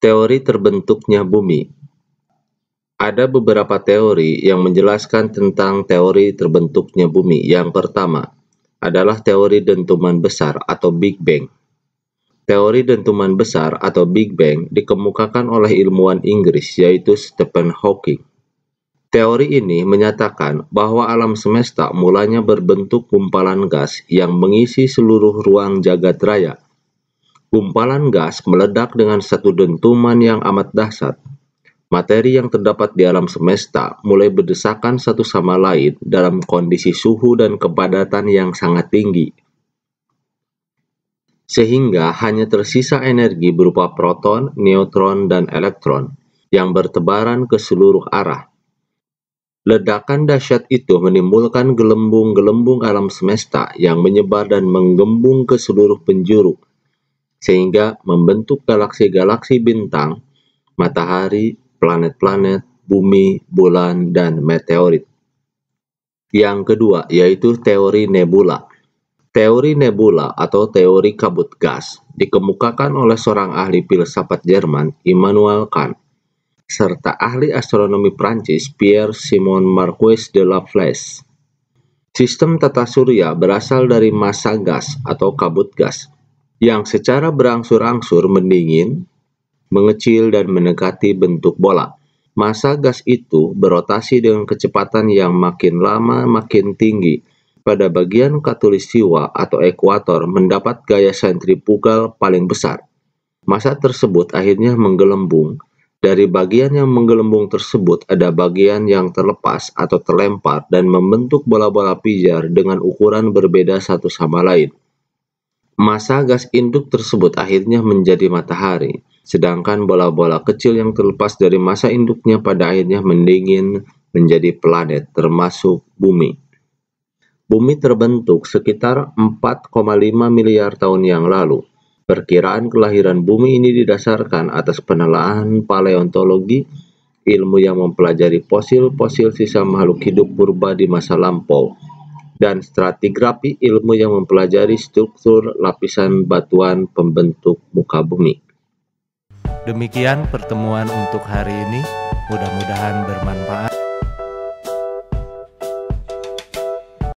Teori terbentuknya bumi. Ada beberapa teori yang menjelaskan tentang teori terbentuknya bumi. Yang pertama adalah teori dentuman besar atau Big Bang. Teori dentuman besar atau Big Bang dikemukakan oleh ilmuwan Inggris yaitu Stephen Hawking. Teori ini menyatakan bahwa alam semesta mulanya berbentuk gumpalan gas yang mengisi seluruh ruang jagat raya Gumpalan gas meledak dengan satu dentuman yang amat dahsyat. Materi yang terdapat di alam semesta mulai berdesakan satu sama lain dalam kondisi suhu dan kepadatan yang sangat tinggi. Sehingga hanya tersisa energi berupa proton, neutron, dan elektron yang bertebaran ke seluruh arah. Ledakan dahsyat itu menimbulkan gelembung-gelembung alam semesta yang menyebar dan menggembung ke seluruh penjuru sehingga membentuk galaksi-galaksi bintang, matahari, planet-planet, bumi, bulan, dan meteorit. Yang kedua yaitu teori nebula. Teori nebula atau teori kabut gas dikemukakan oleh seorang ahli filsafat Jerman Immanuel Kant serta ahli astronomi Prancis Pierre Simon Marquis de Laplace. Sistem tata surya berasal dari massa gas atau kabut gas yang secara berangsur-angsur mendingin, mengecil dan mendekati bentuk bola. Masa gas itu berotasi dengan kecepatan yang makin lama makin tinggi. Pada bagian katulistiwa atau ekuator mendapat gaya sentripugal paling besar. Masa tersebut akhirnya menggelembung. Dari bagian yang menggelembung tersebut ada bagian yang terlepas atau terlempar dan membentuk bola-bola pijar dengan ukuran berbeda satu sama lain. Masa gas induk tersebut akhirnya menjadi matahari, sedangkan bola-bola kecil yang terlepas dari masa induknya pada akhirnya mendingin menjadi planet termasuk bumi. Bumi terbentuk sekitar 4,5 miliar tahun yang lalu. Perkiraan kelahiran bumi ini didasarkan atas penelaahan paleontologi, ilmu yang mempelajari fosil-fosil sisa makhluk hidup purba di masa lampau, dan stratigrafi ilmu yang mempelajari struktur lapisan batuan pembentuk muka bumi. Demikian pertemuan untuk hari ini, mudah-mudahan bermanfaat.